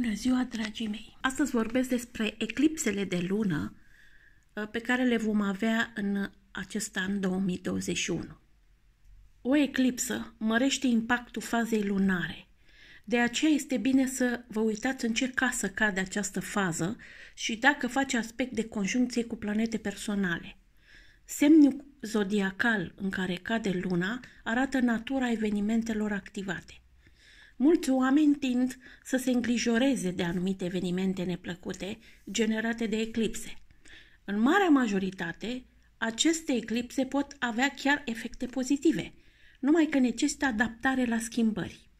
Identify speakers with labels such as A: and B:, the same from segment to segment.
A: Bună ziua, dragii mei! Astăzi vorbesc despre eclipsele de lună uh, pe care le vom avea în acest an 2021. O eclipsă mărește impactul fazei lunare. De aceea este bine să vă uitați în ce casă cade această fază și dacă face aspect de conjuncție cu planete personale. Semnul zodiacal în care cade luna arată natura evenimentelor activate. Mulți oameni tind să se îngrijoreze de anumite evenimente neplăcute generate de eclipse. În marea majoritate, aceste eclipse pot avea chiar efecte pozitive, numai că necesită adaptare la schimbări.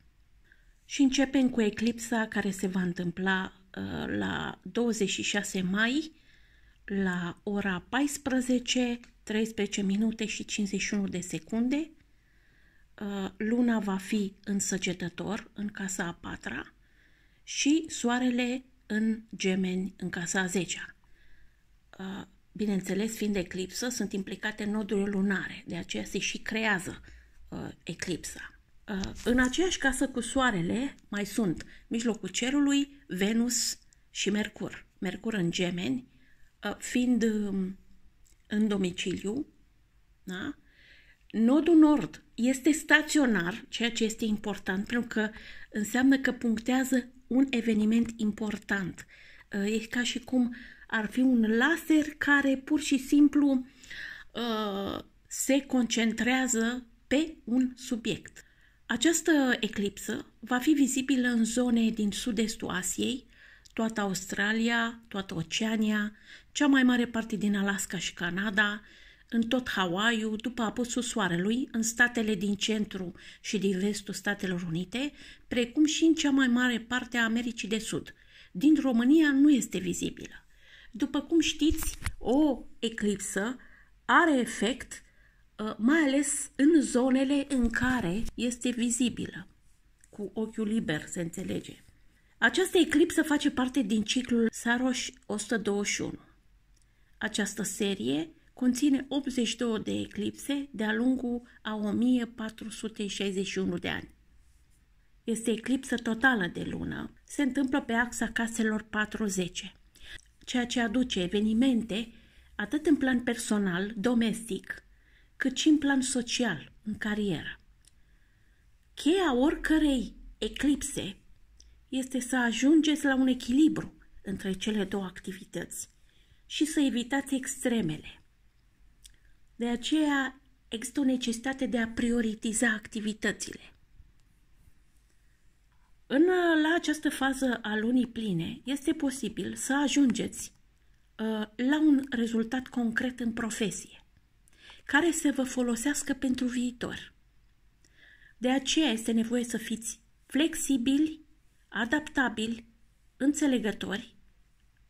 A: Și începem cu eclipsa care se va întâmpla uh, la 26 mai la ora 14, 13 minute și 51 de secunde Eh, luna va fi în săgetător, în casa a patra, și soarele în gemeni, în casa a zecea. Eh, bineînțeles, fiind eclipsă, sunt implicate nodurile lunare, de aceea se și creează eh, eclipsa. În aceeași casă cu soarele mai sunt mijlocul cerului, Venus și Mercur. Mercur în gemeni, fiind mm, în domiciliu, da? Nodul nord este staționar, ceea ce este important, pentru că înseamnă că punctează un eveniment important. E ca și cum ar fi un laser care pur și simplu uh, se concentrează pe un subiect. Această eclipsă va fi vizibilă în zone din sud-estul Asiei, toată Australia, toată Oceania, cea mai mare parte din Alaska și Canada, în tot Hawaii, după apusul soarelui, în statele din centru și din vestul Statelor Unite, precum și în cea mai mare parte a Americii de Sud. Din România nu este vizibilă. După cum știți, o eclipsă are efect uh, mai ales în zonele în care este vizibilă, cu ochiul liber, se înțelege. Această eclipsă face parte din ciclul Saroș 121. Această serie conține 82 de eclipse de-a lungul a 1461 de ani. Este eclipsă totală de lună. Se întâmplă pe axa caselor 40, ceea ce aduce evenimente atât în plan personal, domestic, cât și în plan social, în carieră. Cheia oricărei eclipse este să ajungeți la un echilibru între cele două activități și să evitați extremele. De aceea există o necesitate de a prioritiza activitățile. În, la această fază a lunii pline este posibil să ajungeți uh, la un rezultat concret în profesie, care să vă folosească pentru viitor. De aceea este nevoie să fiți flexibili, adaptabili, înțelegători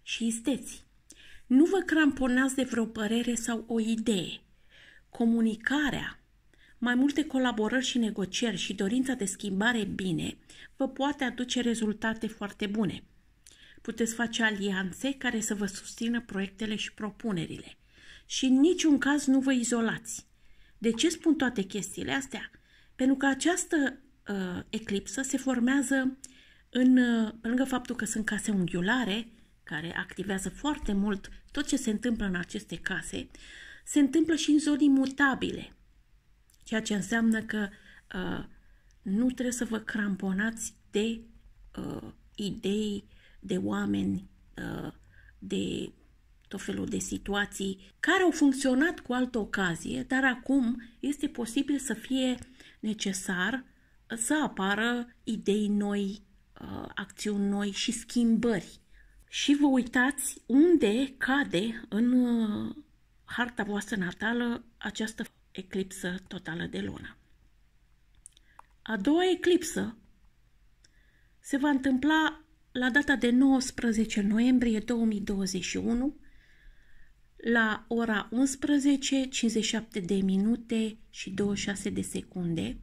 A: și isteți. Nu vă cramponați de vreo părere sau o idee – comunicarea, mai multe colaborări și negocieri și dorința de schimbare bine vă poate aduce rezultate foarte bune. Puteți face alianțe care să vă susțină proiectele și propunerile. Și în niciun caz nu vă izolați. De ce spun toate chestiile astea? Pentru că această uh, eclipsă se formează în, uh, lângă faptul că sunt case unghiulare, care activează foarte mult tot ce se întâmplă în aceste case, uh, se întâmplă și în zone mutabile. Ceea ce înseamnă că uh, nu trebuie să vă cramponați de uh, idei, de oameni, uh, de tot felul de situații care au funcționat cu altă ocazie, dar acum este posibil să fie necesar uh, să apară idei noi, uh, acțiuni noi și schimbări. Și vă uitați unde cade în uh, harta voastră natală această eclipsă totală de lună. A doua eclipsă se va întâmpla la data de 19 noiembrie 2021 la ora 11.57 de minute și 26 de secunde.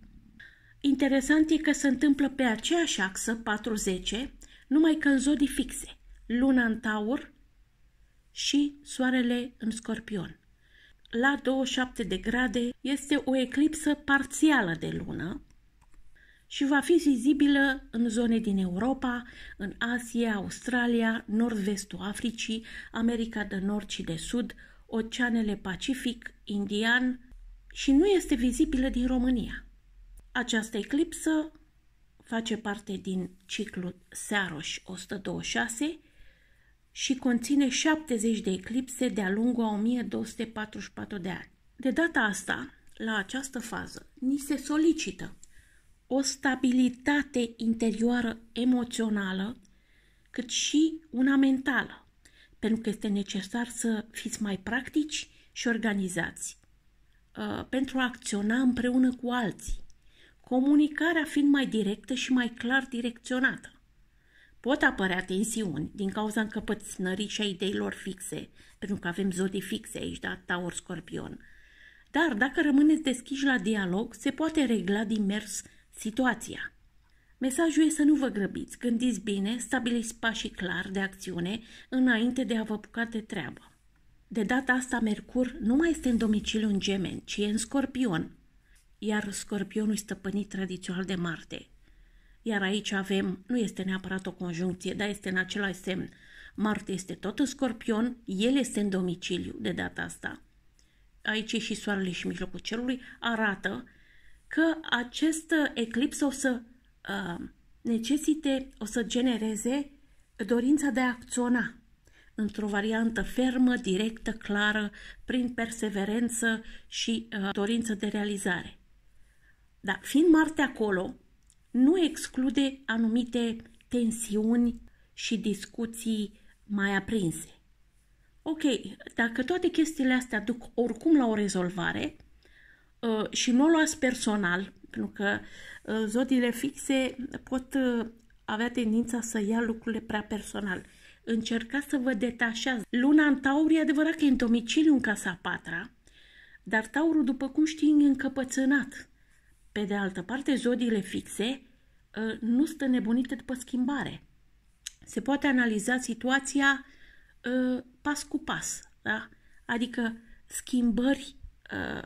A: Interesant e că se întâmplă pe aceeași axă, 40, numai că în zodii fixe. Luna în taur, și soarele în scorpion. La 27 de grade este o eclipsă parțială de lună și va fi vizibilă în zone din Europa, în Asia, Australia, nord-vestul Africii, America de Nord și de Sud, oceanele Pacific, Indian și nu este vizibilă din România. Această eclipsă face parte din ciclul Searoș 126, și conține 70 de eclipse de-a lungul a 1244 de ani. De data asta, la această fază, ni se solicită o stabilitate interioară emoțională, cât și una mentală, pentru că este necesar să fiți mai practici și organizați uh, pentru a acționa împreună cu alții, comunicarea fiind mai directă și mai clar direcționată. Pot apărea tensiuni din cauza încăpățânării și a ideilor fixe, pentru că avem zodii fixe aici, da, Taur, Scorpion. Dar dacă rămâneți deschiși la dialog, se poate regla din mers situația. Mesajul e să nu vă grăbiți, gândiți bine, stabiliți pașii clar de acțiune înainte de a vă apuca de treabă. De data asta, Mercur nu mai este în domiciliu în gemeni, ci e în scorpion, iar scorpionul e stăpânit tradițional de Marte, iar aici avem, nu este neapărat o conjuncție, dar este în același semn. Marte este tot în scorpion, el este în domiciliu de data asta. Aici și soarele și mijlocul cerului arată că această eclipsă o să uh, necesite, o să genereze dorința de a acționa într-o variantă fermă, directă, clară, prin perseverență și uh, dorință de realizare. Dar fiind Marte acolo, nu exclude anumite tensiuni și discuții mai aprinse. Ok, dacă toate chestiile astea duc oricum la o rezolvare uh, și nu o luați personal, pentru că uh, zodiile fixe pot uh, avea tendința să ia lucrurile prea personal. Încercați să vă detașați. Luna în taur e adevărat că e în domiciliu în casa patra, dar taurul, după cum știi, e încăpățânat. Pe de altă parte, zodiile fixe ă, nu stă nebunite după schimbare. Se poate analiza situația ă, pas cu pas, da? adică schimbări ă,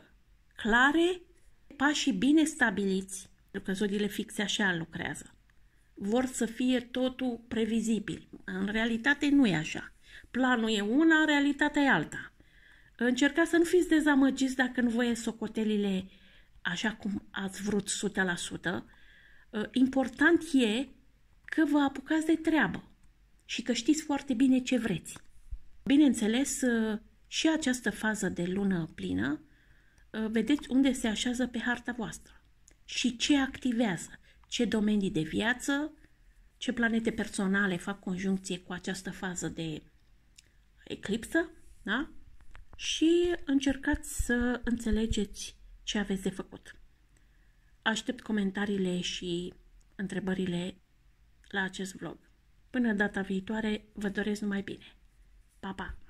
A: clare, pașii bine stabiliți, pentru că zodiile fixe așa lucrează. Vor să fie totul previzibil. În realitate nu e așa. Planul e una, realitatea e alta. Încercați să nu fiți dezamăgiți dacă nu voie socotelile uh, așa cum ați vrut 100%, ă, important e că vă apucați de treabă și că știți foarte bine ce vreți. Bineînțeles, ă, și această fază de lună plină, ă, vedeți unde se așează pe harta voastră și ce activează, ce domenii de viață, ce planete personale fac conjuncție cu această fază de eclipsă, da? Și încercați să înțelegeți ce aveți de făcut. Aștept comentariile și întrebările la acest vlog. Până data viitoare, vă doresc numai bine. Pa, pa!